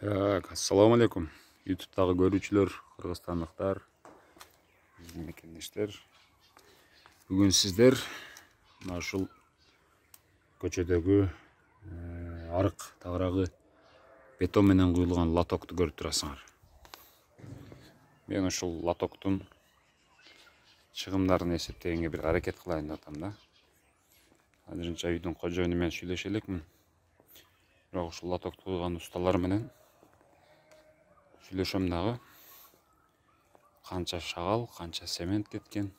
так ассалому алейкум ютубтагы көрүүчүлөр кыргызстандыктар биздин мекендештер бүгүн сиздер мына ушул көчөдөгү э, арык тагыраагы бетон менен куюлган лотокту көрүп турасыңар мен ушул лотоктун чыгымдарын эсептегенге бир аракет кылайын деп атам да азырынча үйдүн кожоюну менен сүйлөшө элекмин бирок ушул лотокту куйган усталар менен сүйлешем дағы қанша шағал, қанша сәмент кеткен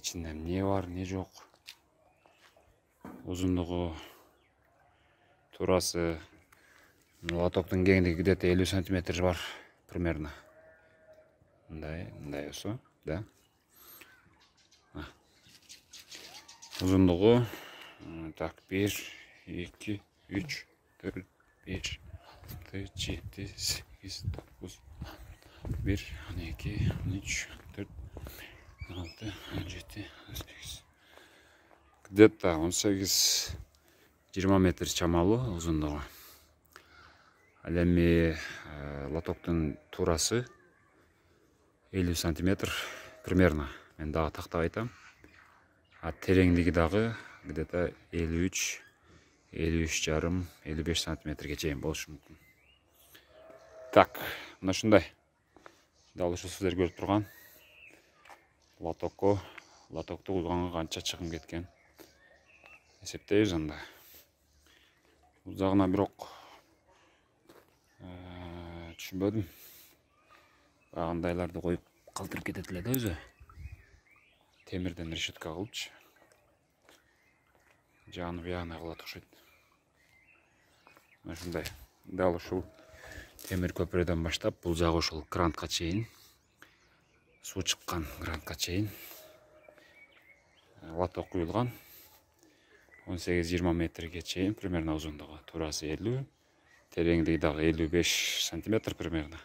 ічіндем не бар, не жоқ ұзындығы турасы латоптың кеңдегі кедетті 50 см бар Примерно. ұндай, ұндай осы ұзындығы так, 1, 2, 3, 4, 5 6, 7, 8, 9, 1, 12, 13, 14, 16, 17, 18. Где то 18, 20 метр шамалы ұзындығы. Ал эми лотоктун турасы 50 сантиметр примерно. Мен дагы тактап айтам. А тереңдиги дағы где-то 53 53 жарым 55 сантиметрге чейин болушу мүмкін. так мына ушундай дал ушул сиздер көрүп турган лотокко лотокту куйганга канча чыгым кеткен эсептейбиз анда бул жагына бирок э, түшүнбөдүм баягыындайларды коюп калтырып кетет эле да өзү темирден решетка кылыпчы жаны аны кылат окшойт мына ушундай дал ушул темир көпүрөдөн баштап бул жагы ошол грантка чейин суу чыккан грантка чейин э, лато куюлган он сегиз жыйырма метрге чейин примерно узундугу туурасы элүү тереңдиги дагы элүү беш сантиметр примерно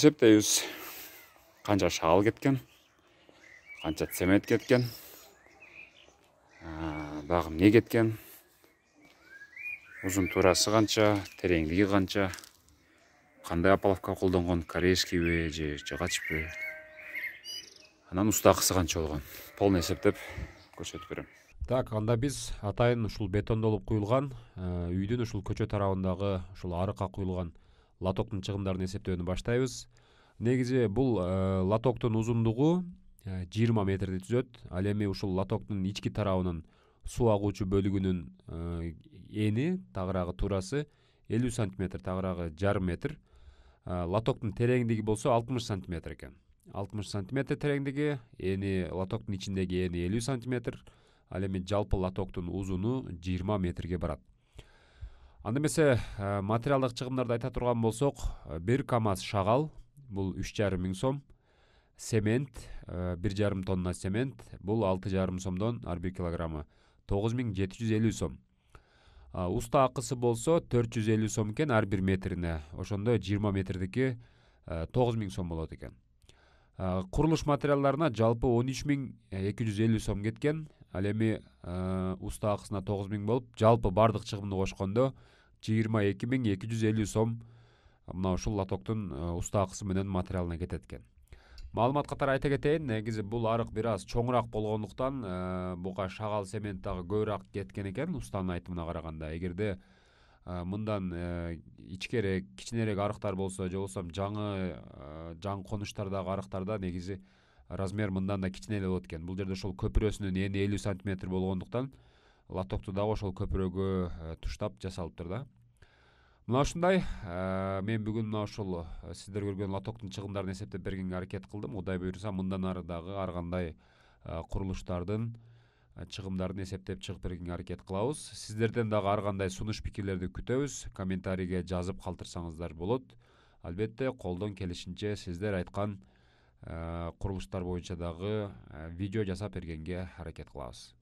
эсептейбиз канча шаал кеткен канча цемент кеткен дагы э, эмне кеткен узун туурасы канча тереңдиги канча кандай оплавка колдонгон корейскийби же жыгачпы анан устакысы канча болгон полный эсептеп көрсөтүп берем так анда биз атайын ушул бетондолуп куюлган э, үйдүн ушул көчө тарабындагы ушул арыкка куюлган лотоктун чыгымдарын эсептөөнү баштайбыз негизи бул э, лотоктун узундугу э, жыйырма метрди түзөт ал эми ушул лотоктун ички тарабынын су ағучы бөлігінің э, ені тағырағы турасы 50 сантиметр, тағырағы жар метр. Э, латоқтың тереңдегі болса 60 сантиметр екен. 60 сантиметр тереңдегі ені латоқтың ішіндегі ені 50 см. Алемен жалпы латоқтың ұзуыны 20 метрге барады. Анда месе э, материалдық шығымдарды айта тұрған болсақ, бір камаз шағал, бұл 3,5 мың сом. Семент, 1,5 тонна семент, бұл 6 сомдан 1 кг тогуз миң жети жүз элүү сом уста акысы болсо төрт жүз элүү сом экен ар бир метрине ошондо жыйырма метрдики тогуз миң сом болот экен курулуш материалдарына жалпы он үч миң эки жүз элүү сом кеткен ал эми уста акысына тогуз миң болуп жалпы баардык чыгымды кошкондо жыйырма эки миң эки жүз элүү сом мына ушул лотоктун уста акысы менен материалына кетет экен маалымат катары айта кетейин негизи бул арык бир аз чоңураак болгондуктан э, буга шагал семент дагы көбүрөөк кеткен экен устанын айтымына караганда эгерде э, мындан э, ичкерээк кичинерээк арыктар болсо же болбосо жаңы жаңы конуштардагы арыктарда негизи размер мындан да кичине эле болот экен бул жерде ошол көпүрөсүнүн эни элүү сантиметр болгондуктан лотокту дагы ошол көпүрөгө туштап жасалыптыр да мына ушундай э, мен бүгүн мына ушул э, сиздер көргөн лотоктун чыгымдарын эсептеп бергенге аракет кылдым кудай буюрса мындан ары дагы ар кандай курулуштардын э, чыгымдарын эсептеп чыгып бергенге аракет кылабыз сиздерден дагы ар кандай сунуш пикирлерди күтөбүз комментарийге жазып калтырсаңыздар болот албетте колдон келишинче сиздер айткан курулуштар боюнча дагы видео жасап бергенге аракет кылабыз